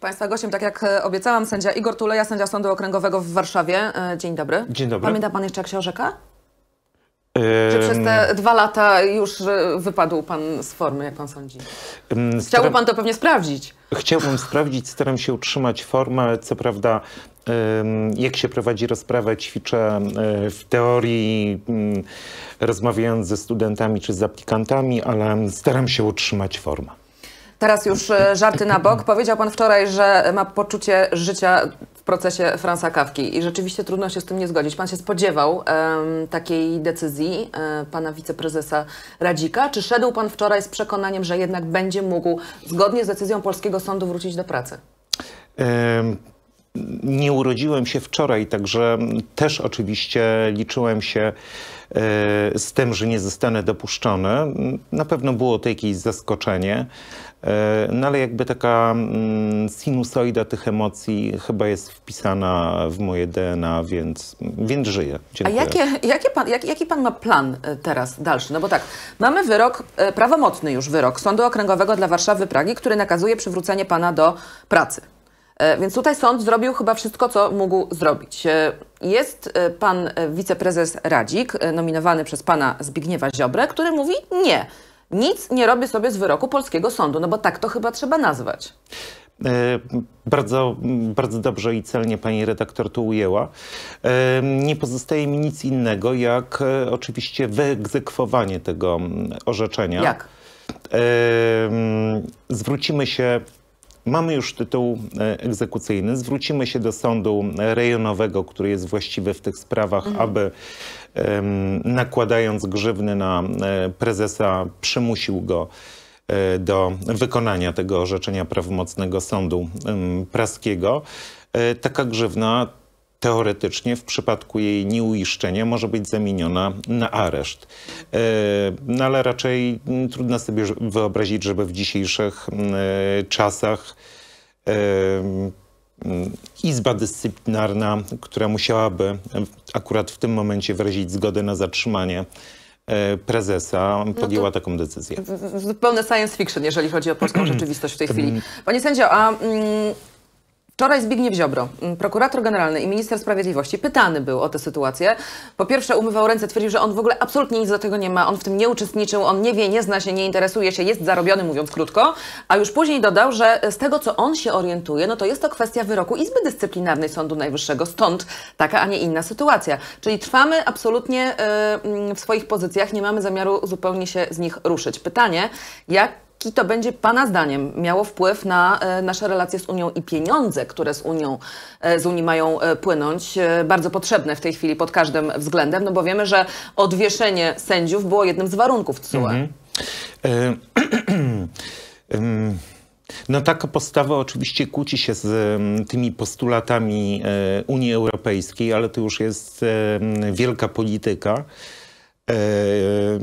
Państwa gościem, tak jak e, obiecałam, sędzia Igor Tuleja, sędzia Sądu Okręgowego w Warszawie. E, dzień dobry. Dzień dobry. Pamięta Pan jeszcze, jak się orzeka? Czy przez te dwa lata już e, wypadł pan z formy, jak pan sądzi? Chciałby pan to pewnie sprawdzić. Chciałbym sprawdzić, staram się utrzymać formę. Co prawda, jak się prowadzi rozprawę, ćwiczę w teorii, rozmawiając ze studentami czy z aplikantami, ale staram się utrzymać formę. Teraz już e, żarty na bok. Powiedział pan wczoraj, że ma poczucie życia w procesie Fransa Kawki i rzeczywiście trudno się z tym nie zgodzić. Pan się spodziewał um, takiej decyzji um, pana wiceprezesa Radzika. Czy szedł pan wczoraj z przekonaniem, że jednak będzie mógł zgodnie z decyzją polskiego sądu wrócić do pracy? Um nie urodziłem się wczoraj, także też oczywiście liczyłem się e, z tym, że nie zostanę dopuszczony. Na pewno było to jakieś zaskoczenie, e, no ale jakby taka mm, sinusoida tych emocji chyba jest wpisana w moje DNA, więc, więc żyję. Dziękuję. A jakie, jakie pan, jak, jaki pan ma plan e, teraz dalszy? No bo tak, mamy wyrok, prawomocny już wyrok Sądu Okręgowego dla Warszawy Pragi, który nakazuje przywrócenie pana do pracy. E, więc tutaj sąd zrobił chyba wszystko, co mógł zrobić. E, jest e, pan wiceprezes Radzik, nominowany przez pana Zbigniewa Ziobrę, który mówi nie. Nic nie robię sobie z wyroku polskiego sądu, no bo tak to chyba trzeba nazwać. Bardzo, bardzo dobrze i celnie pani redaktor to ujęła. Nie pozostaje mi nic innego, jak oczywiście wyegzekwowanie tego mm, orzeczenia. Jak? Mm, zwrócimy się Mamy już tytuł e, egzekucyjny. Zwrócimy się do sądu rejonowego, który jest właściwy w tych sprawach, mhm. aby nakładając grzywny na e, prezesa, przymusił go e, do wykonania tego orzeczenia prawomocnego sądu praskiego. Taka grzywna teoretycznie w przypadku jej nieuiszczenia może być zamieniona na areszt. E, no ale raczej mm, trudno sobie wyobrazić, żeby w dzisiejszych mm, e, czasach e, mm, Izba Dyscyplinarna, która musiałaby akurat w tym momencie wyrazić zgodę na zatrzymanie prezesa no podjęła no taką decyzję. Pełne science fiction, jeżeli chodzi o polską rzeczywistość w tej chwili. Panie sędzio, a Wczoraj Zbigniew Ziobro, mm, prokurator generalny i minister sprawiedliwości, pytany był o tę sytuację. Po pierwsze umywał ręce, twierdził, że on w ogóle absolutnie nic do tego nie ma, on w tym nie uczestniczył, on nie wie, nie zna się, nie interesuje się, jest zarobiony, mówiąc krótko. A już później dodał, że z tego, co on się orientuje, no to jest to kwestia wyroku Izby Dyscyplinarnej Sądu Najwyższego, stąd taka, a nie inna sytuacja. Czyli trwamy absolutnie y, mm, w swoich pozycjach, nie mamy zamiaru zupełnie się z nich ruszyć. Pytanie, jak jaki to będzie Pana zdaniem miało wpływ na e, nasze relacje z Unią i pieniądze, które z, Unią, e, z Unii mają e, płynąć, bardzo potrzebne w tej chwili pod każdym względem, no bo wiemy, że odwieszenie sędziów było jednym z warunków TSUE. Mm -hmm. No taka postawa oczywiście kłóci się z tymi postulatami Unii Europejskiej, ale to już jest wielka polityka. E, e,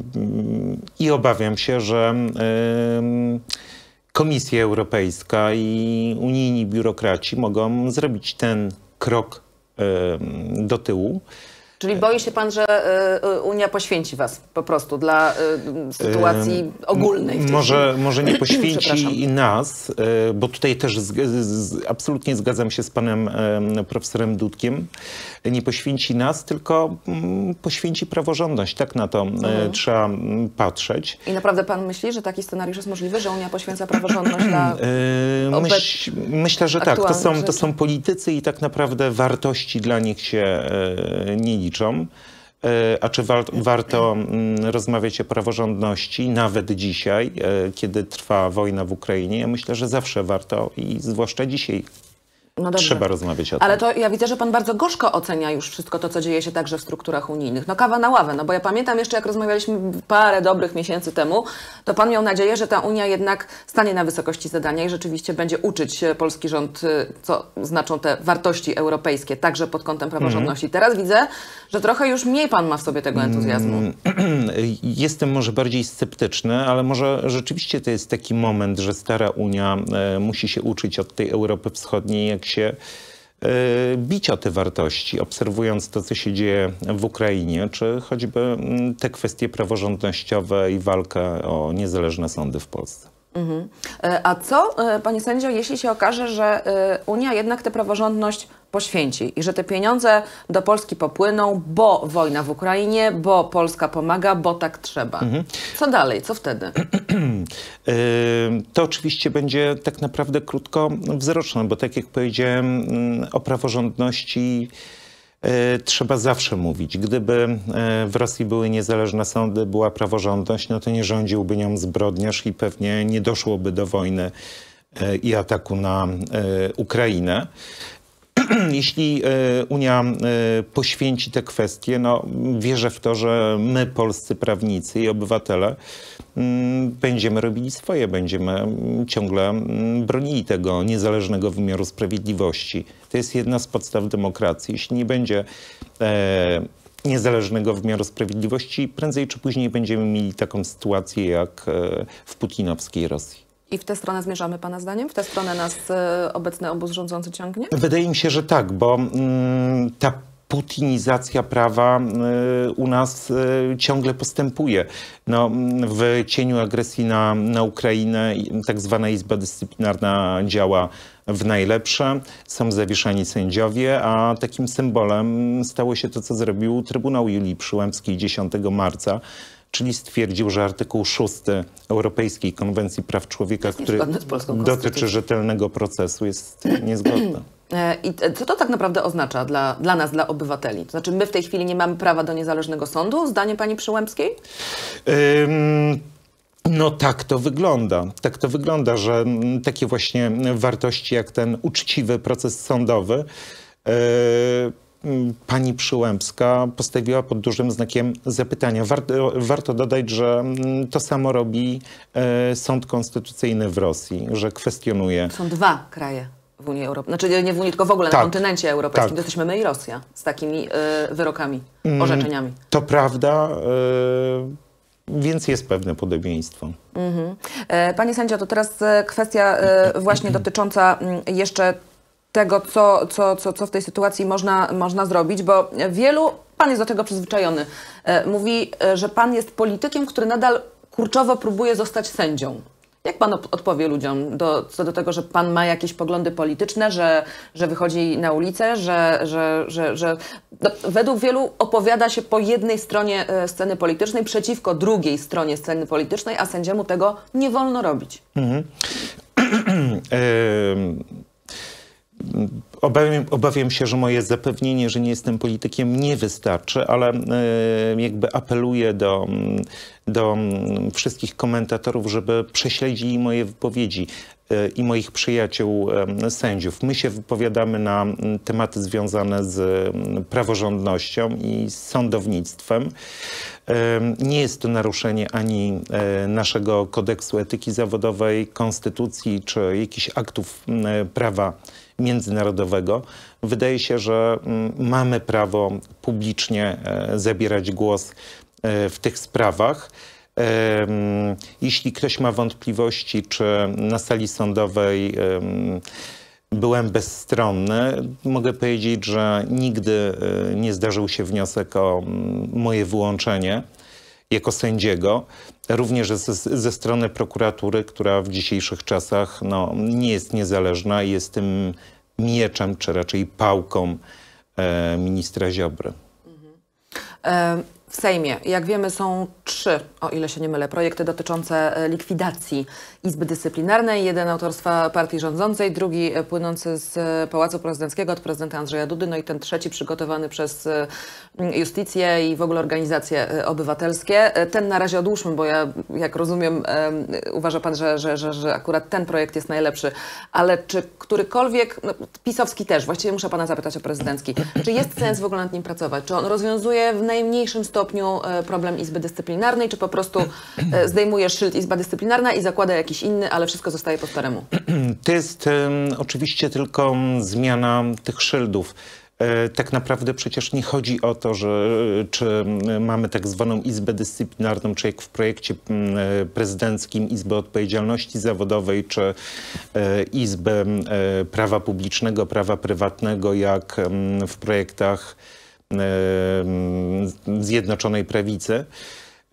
I obawiam się, że e, Komisja Europejska i unijni biurokraci mogą zrobić ten krok do tyłu. Czyli boi się pan, że y, y, Unia poświęci was po prostu dla y, sytuacji ogólnej? może, może nie poświęci nas, bo tutaj też z, z, absolutnie zgadzam się z panem profesorem Dudkiem. Nie poświęci nas, tylko poświęci praworządność. Tak na to e, mhm. trzeba patrzeć. I naprawdę pan myśli, że taki scenariusz jest możliwy, że Unia poświęca praworządność dla Myśl, Myślę, że tak. To są, to są politycy i tak naprawdę wartości dla nich się e, nie liczą. E, a czy warto mm, rozmawiać o praworządności nawet dzisiaj, e, kiedy trwa wojna w Ukrainie? Ja myślę, że zawsze warto i zwłaszcza dzisiaj, no Trzeba rozmawiać o tym. Ale to ja widzę, że pan bardzo gorzko ocenia już wszystko to, co dzieje się także w strukturach unijnych. No kawa na ławę, no bo ja pamiętam jeszcze, jak rozmawialiśmy parę dobrych miesięcy temu, to pan miał nadzieję, że ta Unia jednak stanie na wysokości zadania i rzeczywiście będzie uczyć polski rząd, y, co znaczą te wartości europejskie, także pod kątem praworządności. Mhm. Teraz widzę, że trochę już mniej pan ma w sobie tego entuzjazmu. Mm, jestem może bardziej sceptyczny, ale może rzeczywiście to jest taki moment, że stara Unia e, musi się uczyć od tej Europy Wschodniej, jak się e, bić o te wartości, obserwując to, co się dzieje w Ukrainie, czy choćby mm, te kwestie praworządnościowe i walkę o niezależne sądy w Polsce. Mhm. E, a co, e, panie sędzio, jeśli się okaże, że Unia jednak tę praworządność poświęci i że te pieniądze do Polski popłyną, bo wojna w Ukrainie, bo Polska pomaga, bo tak trzeba. Mhm. Co dalej? Co wtedy? E, to oczywiście będzie tak naprawdę krótkowzroczne, bo tak jak powiedziałem, mm, o praworządności e, trzeba zawsze mówić. Gdyby e, w Rosji były niezależne sądy, była praworządność, no to nie rządziłby nią zbrodniarz i pewnie nie doszłoby do wojny i ataku na Ukrainę. jeśli e, Unia e, poświęci te kwestie, no, wierzę w to, że my, polscy prawnicy i obywatele, mm, będziemy robili swoje, będziemy mm, ciągle mm, bronili tego niezależnego wymiaru sprawiedliwości. To jest jedna z podstaw demokracji. Jeśli nie będzie e, niezależnego wymiaru sprawiedliwości, prędzej czy później będziemy mieli taką sytuację jak w putinowskiej Rosji. I w tę stronę zmierzamy Pana zdaniem? W tę stronę nas e, obecny obóz rządzący ciągnie? Wydaje mi się, że tak, bo mm, ta putinizacja prawa e, u nas e, ciągle postępuje. No, mm, w cieniu agresji na, na Ukrainę mm, tak zwana Izba Dyscyplinarna działa w najlepsze, są zawieszani sędziowie, a takim symbolem stało się to, co zrobił Trybunał Julii Przyłębskiej 10 marca czyli stwierdził, że artykuł 6 Europejskiej Konwencji Praw Człowieka, który dotyczy rzetelnego procesu, jest niezgodny. E, I co to tak naprawdę oznacza dla, dla nas, dla obywateli? To znaczy, my w tej chwili nie mamy prawa do niezależnego sądu, zdanie pani Przyłębskiej? No tak to wygląda. Tak to wygląda, że takie właśnie wartości jak ten uczciwy proces sądowy. Yy Mm, pani Przyłębska postawiła pod dużym znakiem zapytania. Warto, warto dodać, że mm, to samo robi e, Sąd Konstytucyjny w Rosji, że kwestionuje. Są dwa kraje w Unii Europejskiej, znaczy nie w Unii, tylko w ogóle tak, na kontynencie europejskim. Tak. Jesteśmy my i Rosja z takimi e, wyrokami, mm, orzeczeniami. To prawda. E, więc jest pewne podobieństwo. Pani mhm. Panie sędzio, to teraz kwestia właśnie dotycząca jeszcze tego, co, co, co, co w tej sytuacji można, można zrobić, bo wielu, pan jest do tego przyzwyczajony, e, mówi, e, że pan jest politykiem, który nadal kurczowo próbuje zostać sędzią. Jak pan odpowie ludziom do, co do tego, że pan ma jakieś poglądy polityczne, że, że wychodzi na ulicę, że, że, że, że no, według wielu opowiada się po jednej stronie e, sceny politycznej przeciwko drugiej stronie sceny politycznej, a sędziemu tego nie wolno robić? -hmm. Obawiam, obawiam, się, że moje zapewnienie, że nie jestem politykiem, nie wystarczy, ale e, jakby apeluję do, do wszystkich komentatorów, żeby prześledzili moje wypowiedzi e, i moich przyjaciół e, sędziów. My się wypowiadamy na tematy związane z praworządnością i z sądownictwem. Nie jest to naruszenie ani naszego kodeksu etyki zawodowej, konstytucji czy jakichś aktów prawa międzynarodowego. Wydaje się, że mm, mamy prawo publicznie e, zabierać głos e, w tych sprawach. Jeśli ktoś ma wątpliwości, czy na sali sądowej byłem bezstronny, mogę powiedzieć, że nigdy e, nie zdarzył się wniosek o mm, moje wyłączenie jako sędziego również z, ze strony prokuratury, która w dzisiejszych czasach no, nie jest niezależna i jest tym mieczem, czy raczej pałką e, ministra Ziobry. Mhm. E, w Sejmie, jak wiemy, są trzy, o ile się nie mylę, projekty dotyczące e, likwidacji Izby Dyscyplinarnej. Jeden autorstwa partii rządzącej, drugi e, płynący z e, Pałacu Prezydenckiego od prezydenta Andrzeja Dudy, no i ten trzeci przygotowany przez Justicję i w ogóle organizacje obywatelskie. Ten na razie odłóżmy, bo ja, jak rozumiem, uważa pan, że, że, że, że akurat ten projekt jest najlepszy, ale czy którykolwiek, no, pisowski też, właściwie muszę pana zapytać o prezydencki, czy jest sens w ogóle nad nim pracować? Czy on rozwiązuje w najmniejszym stopniu stopniu e, problem Izby Dyscyplinarnej, czy po prostu e, zdejmujesz szyld Izba Dyscyplinarna i zakłada jakiś inny, ale wszystko zostaje po staremu? To jest um, oczywiście tylko zmiana tych szyldów. E, tak naprawdę przecież nie chodzi o to, że czy mamy tak zwaną Izbę Dyscyplinarną, czy jak w projekcie prezydenckim Izbę Odpowiedzialności Zawodowej, czy Izbę Prawa Publicznego, Prawa Prywatnego, jak w projektach Zjednoczonej Prawicy.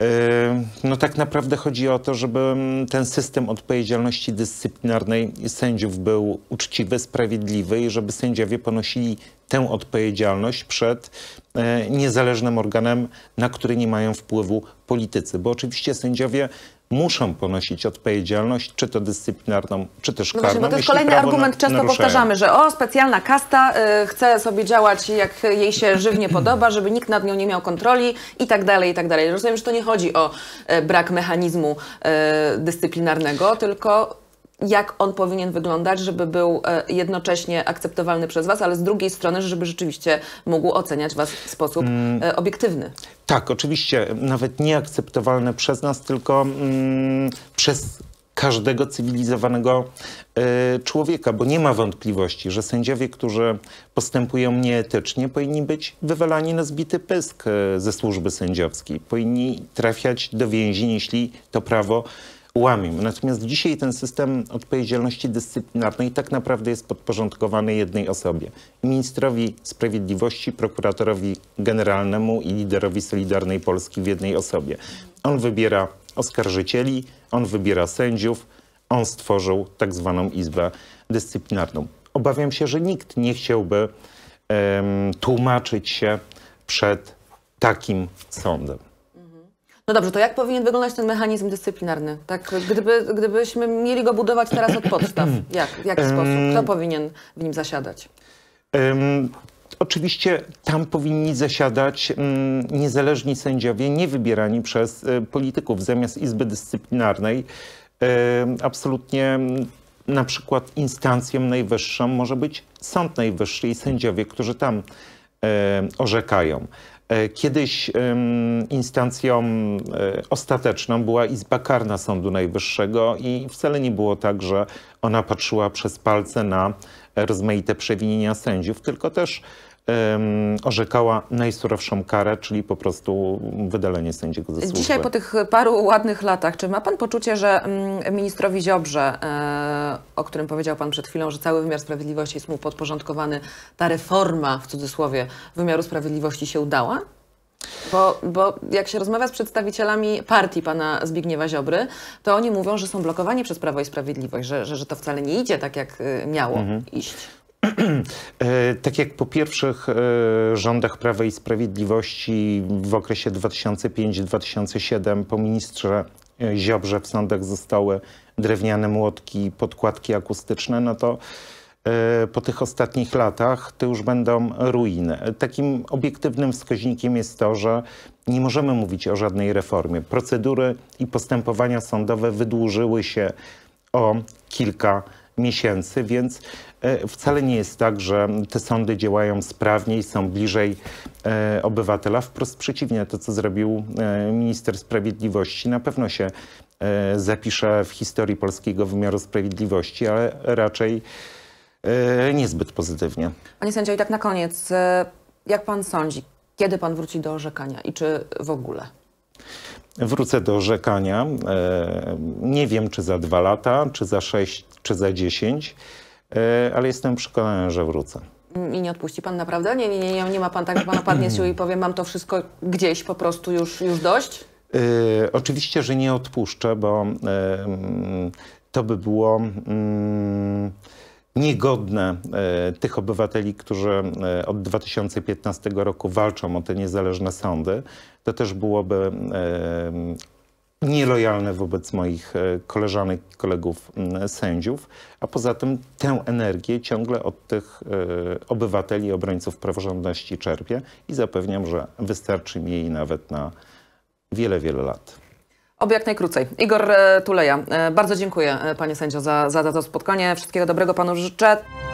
E, no tak naprawdę chodzi o to, żeby ten system odpowiedzialności dyscyplinarnej sędziów był uczciwy, sprawiedliwy i żeby sędziowie ponosili tę odpowiedzialność przed e, niezależnym organem, na który nie mają wpływu politycy. Bo oczywiście sędziowie muszą ponosić odpowiedzialność, czy to dyscyplinarną, czy też karną. No właśnie, bo to jest kolejny argument, często naruszają. powtarzamy, że o, specjalna kasta y, chce sobie działać jak jej się żywnie podoba, żeby nikt nad nią nie miał kontroli i tak dalej, i tak dalej. Rozumiem, że to nie chodzi o y, brak mechanizmu y, dyscyplinarnego, tylko jak on powinien wyglądać, żeby był e, jednocześnie akceptowalny przez Was, ale z drugiej strony, żeby rzeczywiście mógł oceniać Was w sposób mm. E, obiektywny. Tak, oczywiście, nawet nie akceptowalny przez nas, tylko mm, przez każdego cywilizowanego y, człowieka, bo nie ma wątpliwości, że sędziowie, którzy postępują nieetycznie, powinni być wywalani na zbity pysk y, ze służby sędziowskiej, powinni trafiać do więzień, jeśli to prawo łamią. Natomiast dzisiaj ten system odpowiedzialności dyscyplinarnej tak naprawdę jest podporządkowany jednej osobie. Ministrowi Sprawiedliwości, prokuratorowi generalnemu i liderowi Solidarnej Polski w jednej osobie. On wybiera oskarżycieli, on wybiera sędziów, on stworzył tak zwaną Izbę Dyscyplinarną. Obawiam się, że nikt nie chciałby um, tłumaczyć się przed takim sądem. No dobrze, to jak powinien wyglądać ten mechanizm dyscyplinarny? Tak, gdyby, gdybyśmy mieli go budować teraz od podstaw, jak, w jaki sposób? Kto powinien w nim zasiadać? Um, oczywiście tam powinni zasiadać um, niezależni sędziowie, niewybierani przez um, polityków zamiast Izby Dyscyplinarnej. absolutnie na przykład instancją najwyższą może być Sąd Najwyższy i sędziowie, którzy tam e, orzekają. E, kiedyś instancją e, ostateczną była Izba Karna Sądu Najwyższego i wcale nie było tak, że ona patrzyła przez palce na e, rozmaite przewinienia sędziów, tylko też orzekała najsurowszą karę, czyli po prostu wydalenie sędziego ze służby. Dzisiaj po tych paru ładnych latach, czy ma Pan poczucie, że mm, ministrowi Ziobrze, e, o którym powiedział Pan przed chwilą, że cały wymiar sprawiedliwości jest mu podporządkowany, ta reforma, w cudzysłowie, wymiaru sprawiedliwości się udała? Bo, bo jak się rozmawia z przedstawicielami partii pana Zbigniewa Ziobry, to oni mówią, że są blokowani przez Prawo i Sprawiedliwość, że, że, że to wcale nie idzie tak, jak y, miało mhm. iść. E, tak jak po pierwszych e, rządach Prawa i Sprawiedliwości w okresie 2005-2007 po ministrze e, Ziobrze w sądach zostały drewniane młotki, podkładki akustyczne, no to po tych ostatnich latach to już będą ruiny. Takim obiektywnym wskaźnikiem jest to, że nie możemy mówić o żadnej reformie. Procedury i postępowania sądowe wydłużyły się o kilka lat miesięcy, więc e, wcale nie jest tak, że te sądy działają sprawniej, są bliżej e, obywatela. Wprost przeciwnie, to co zrobił e, minister sprawiedliwości na pewno się zapisze w historii polskiego wymiaru sprawiedliwości, ale raczej niezbyt pozytywnie. Panie sędzio, i tak na koniec, jak pan sądzi, kiedy pan wróci do orzekania i czy w ogóle? Wrócę do orzekania. Nie wiem, czy za dwa lata, czy za sześć, czy za 10, e, ale jestem przekonany, że wrócę. I nie odpuści pan naprawdę? Nie, nie, nie, nie, ma pan tak, że pan opadnie sił i powie, mam to wszystko gdzieś po prostu już, już dość? Yy, oczywiście, że nie odpuszczę, bo yy, to by było yy, niegodne e, tych obywateli, którzy od 2015 roku walczą o te niezależne sądy. To też byłoby nielojalne wobec moich e, koleżanek i kolegów sędziów, a poza tym tę energię ciągle od tych e, obywateli, obrońców praworządności czerpię i zapewniam, że wystarczy mi jej nawet na wiele, wiele lat. Oby jak najkrócej. Igor e, Tuleja, bardzo dziękuję panie sędzio za, za to spotkanie. Wszystkiego dobrego panu życzę.